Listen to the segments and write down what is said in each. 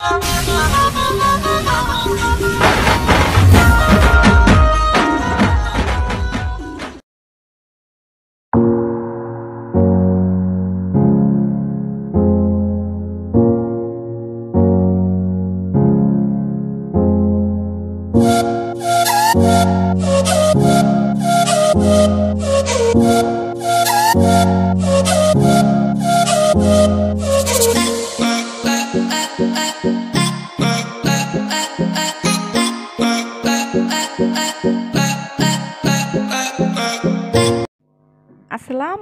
Thank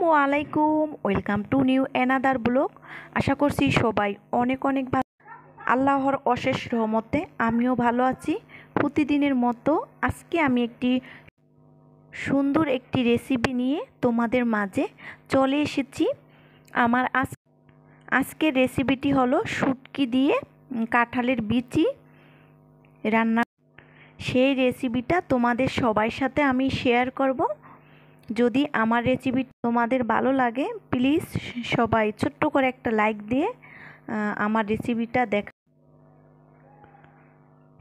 আসসালামু আলাইকুম welcome to new another blog আশা করছি সবাই অনেক অনেক ভালো আল্লাহর অশেষ রহমতে আমিও ভালো আছি প্রতিদিনের মতো আজকে আমি একটি সুন্দর একটি রেসিপি নিয়ে তোমাদের মাঝে চলে এসেছি আমার আজ আজকের রেসিপিটি হলো শুটকি দিয়ে কাঁঠালের বিচি রান্না সেই রেসিপিটা তোমাদের সবার সাথে আমি শেয়ার করব যদি আমার রেসিপি তোমাদের ভালো লাগে প্লিজ সবাই ছোট্ট করে একটা লাইক দিয়ে আমার রেসিপিটা দেখ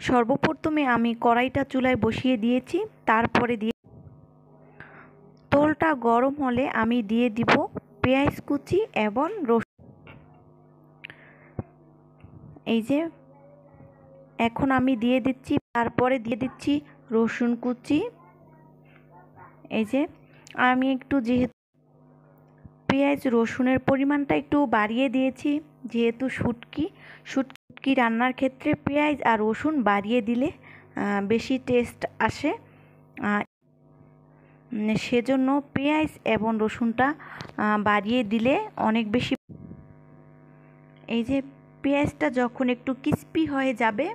সর্বপ্রথমে আমি কড়াইটা চুলায় বসিয়ে দিয়েছি তারপরে দিয়ে তোলটা গরম হলে আমি দিয়ে দিব পেঁয়াজ কুচি এবং রসুন এই যে এখন আমি দিয়ে দিচ্ছি তারপরে দিয়ে দিচ্ছি রসুন কুচি এই যে আমি একটু যেহেতু পেঁয়াজ রসুনের পরিমাণটা একটু বাড়িয়ে দিয়েছি যেহেতু শুটকি শুটকি রান্নার ক্ষেত্রে পেঁয়াজ আর রসুন বাড়িয়ে দিলে বেশি টেস্ট আসে সেজন্য পেঁয়াজ এবং রসুনটা বাড়িয়ে দিলে অনেক বেশি এই যে পেঁয়াজটা যখন একটু ক্রিস্পি হয়ে যাবে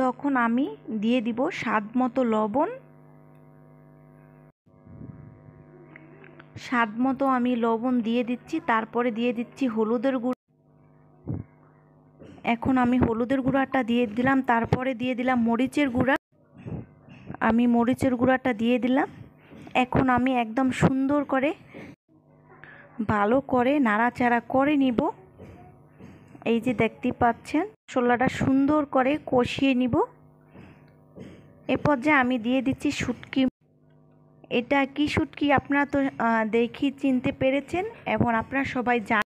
তখন আমি দিয়ে দিব স্বাদ মতো লবণ স্বাদ মতো আমি লবণ দিয়ে দিচ্ছি তারপরে দিয়ে দিচ্ছি হলুদের গুঁড়ো এখন আমি হলুদের গুঁড়াটা দিয়ে দিলাম তারপরে দিয়ে দিলাম মরিচের গুঁড়া আমি মরিচের গুঁড়াটা দিয়ে দিলাম এখন আমি একদম সুন্দর করে ভালো করে নাড়াচাড়া করে নিব এই যে দেখতে পাচ্ছেন মশলাটা সুন্দর করে কষিয়ে নিব এ পর্যায়ে আমি দিয়ে দিচ্ছি শুটকি এটা কি কি আপনারা তো দেখি চিনতে পেরেছেন এবং আপনারা সবাই জান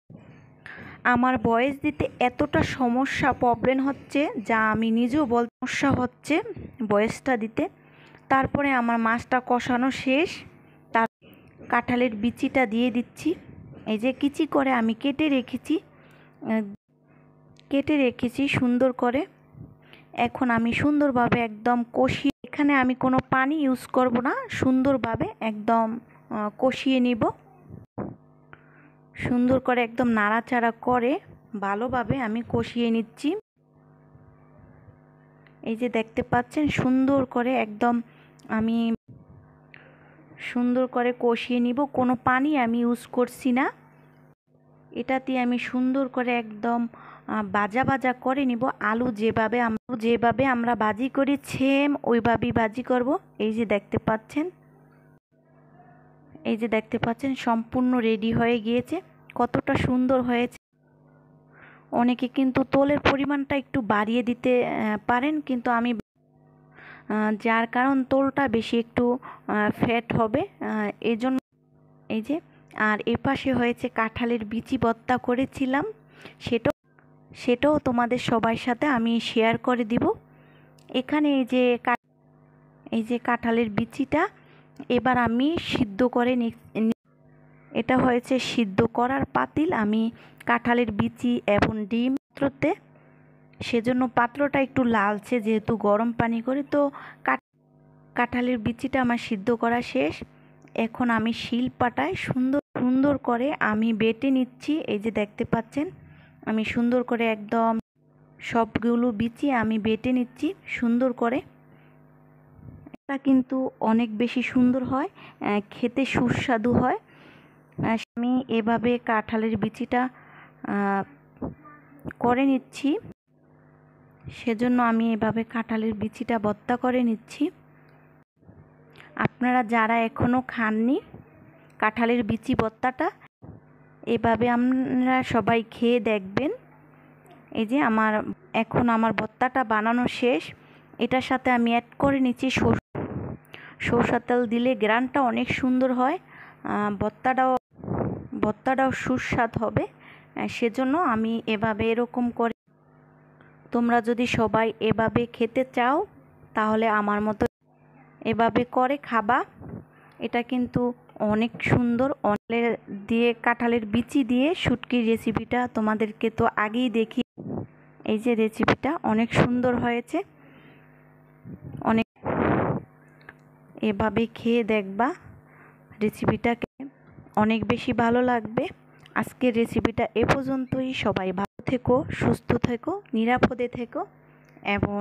আমার বয়স দিতে এতটা সমস্যা প্রবলেম হচ্ছে যা আমি নিজেও বল সমস্যা হচ্ছে বয়সটা দিতে তারপরে আমার মাছটা কষানো শেষ তার কাঁঠালের বিচিটা দিয়ে দিচ্ছি এই যে কিচি করে আমি কেটে রেখেছি কেটে রেখেছি সুন্দর করে এখন আমি সুন্দরভাবে একদম কষি এখানে আমি কোনো পানি ইউজ করব না সুন্দরভাবে একদম কষিয়ে নিব সুন্দর করে একদম নাড়াচাড়া করে ভালোভাবে আমি কষিয়ে নিচ্ছি এই যে দেখতে পাচ্ছেন সুন্দর করে একদম আমি সুন্দর করে কষিয়ে নিব কোনো পানি আমি ইউজ করছি না এটাতে আমি সুন্দর করে একদম বাজা বাজা করে নিব আলু যেভাবে যেভাবে আমরা বাজি করি সেম ওইভাবেই বাজি করব এই যে দেখতে পাচ্ছেন এই যে দেখতে পাচ্ছেন সম্পূর্ণ রেডি হয়ে গিয়েছে কতটা সুন্দর হয়েছে অনেকে কিন্তু তোলের পরিমাণটা একটু বাড়িয়ে দিতে পারেন কিন্তু আমি যার কারণ তোলটা বেশি একটু ফ্যাট হবে এজন্য এই যে আর এপাশে হয়েছে কাঁঠালের বিচি বত্তা করেছিলাম সেটাও সেটাও তোমাদের সবার সাথে আমি শেয়ার করে দিব এখানে এই যে এই যে কাঁঠালের বিচিটা এবার আমি সিদ্ধ করে এটা হয়েছে সিদ্ধ করার পাতিল আমি কাঁঠালের বিচি এবং ডিম পাত্রতে সেজন্য পাত্রটা একটু লালছে যেহেতু গরম পানি করে তো কাঁঠালের বিচিটা আমার সিদ্ধ করা শেষ এখন আমি শিল পাটায় সুন্দর সুন্দর করে আমি বেটে নিচ্ছি এই যে দেখতে পাচ্ছেন আমি সুন্দর করে একদম সবগুলো বিচি আমি বেটে নিচ্ছি সুন্দর করে এটা কিন্তু অনেক বেশি সুন্দর হয় খেতে সুস্বাদু হয় আমি এভাবে কাঁঠালের বিচিটা করে নিচ্ছি সেজন্য আমি এভাবে কাঁঠালের বিচিটা বত্তা করে নিচ্ছি আপনারা যারা এখনও খাননি কাঁঠালের বিচি ভর্তাটা এভাবে আমরা সবাই খেয়ে দেখবেন এই যে আমার এখন আমার বত্তাটা বানানো শেষ এটার সাথে আমি অ্যাড করে নিচ্ছি সরষা তেল দিলে গ্রানটা অনেক সুন্দর হয় বত্তাটাও বত্তাটাও সুস্বাদ হবে সেজন্য আমি এভাবে এরকম করে তোমরা যদি সবাই এভাবে খেতে চাও তাহলে আমার মতো এভাবে করে খাবা এটা কিন্তু অনেক সুন্দর অনেক দিয়ে কাঁঠালের বিচি দিয়ে শুটকির রেসিপিটা তোমাদেরকে তো আগেই দেখি এই যে রেসিপিটা অনেক সুন্দর হয়েছে অনেক এভাবে খেয়ে দেখবা রেসিপিটাকে অনেক বেশি ভালো লাগবে আজকের রেসিপিটা এ পর্যন্তই সবাই ভালো থেকো সুস্থ থেকো নিরাপদে থেকো এবং